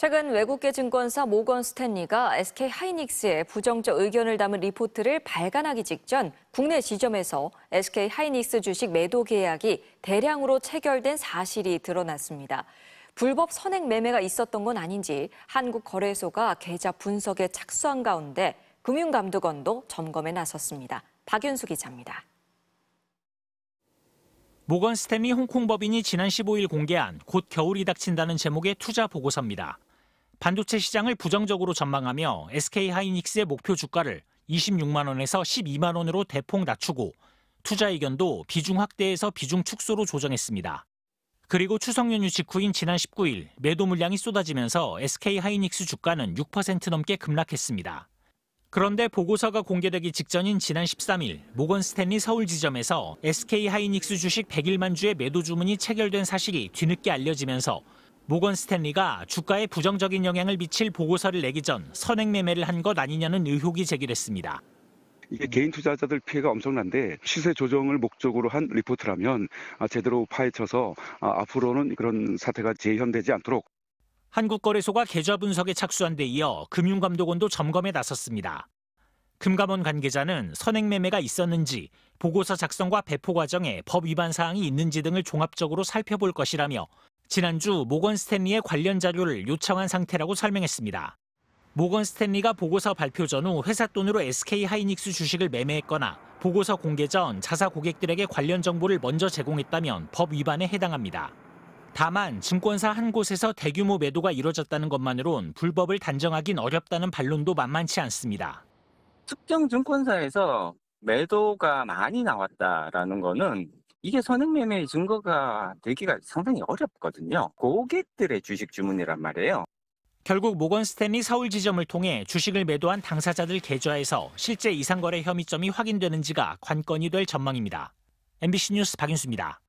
최근 외국계 증권사 모건 스탠리가 SK 하이닉스의 부정적 의견을 담은 리포트를 발간하기 직전 국내 지점에서 SK 하이닉스 주식 매도 계약이 대량으로 체결된 사실이 드러났습니다. 불법 선행 매매가 있었던 건 아닌지 한국거래소가 계좌 분석에 착수한 가운데 금융감독원도 점검에 나섰습니다. 박윤수 기자입니다. 모건 스탠리 홍콩 법인이 지난 15일 공개한 곧 겨울이 닥친다는 제목의 투자 보고서입니다. 반도체 시장을 부정적으로 전망하며 SK하이닉스의 목표 주가를 26만 원에서 12만 원으로 대폭 낮추고 투자 의견도 비중 확대에서 비중 축소로 조정했습니다. 그리고 추석 연휴 직후인 지난 19일 매도 물량이 쏟아지면서 SK하이닉스 주가는 6% 넘게 급락했습니다. 그런데 보고서가 공개되기 직전인 지난 13일 모건 스탠리 서울 지점에서 SK하이닉스 주식 101만 주의 매도 주문이 체결된 사실이 뒤늦게 알려지면서 모건 스탠리가 주가에 부정적인 영향을 미칠 보고서를 내기 전 선행 매매를 한 것 아니냐는 의혹이 제기됐습니다. 이게 개인 투자자들 피해가 엄청난데 시세 조정을 목적으로 한 리포트라면 아, 제대로 파헤쳐서 아, 앞으로는 그런 사태가 재현되지 않도록 한국거래소가 계좌 분석에 착수한 데 이어 금융감독원도 점검에 나섰습니다. 금감원 관계자는 선행 매매가 있었는지 보고서 작성과 배포 과정에 법 위반 사항이 있는지 등을 종합적으로 살펴볼 것이라며 지난주 모건 스탠리의 관련 자료를 요청한 상태라고 설명했습니다. 모건 스탠리가 보고서 발표 전후 회사 돈으로 SK 하이닉스 주식을 매매했거나 보고서 공개 전 자사 고객들에게 관련 정보를 먼저 제공했다면 법 위반에 해당합니다. 다만 증권사 한 곳에서 대규모 매도가 이뤄졌다는 것만으론 불법을 단정하긴 어렵다는 반론도 만만치 않습니다. 특정 증권사에서 매도가 많이 나왔다라는 거는 이게 선행매매의 증거가 되기가 상당히 어렵거든요. 고객들의 주식 주문이란 말이에요. 결국 모건 스탠리 서울 지점을 통해 주식을 매도한 당사자들 계좌에서 실제 이상거래 혐의점이 확인되는지가 관건이 될 전망입니다. MBC 뉴스 박윤수입니다.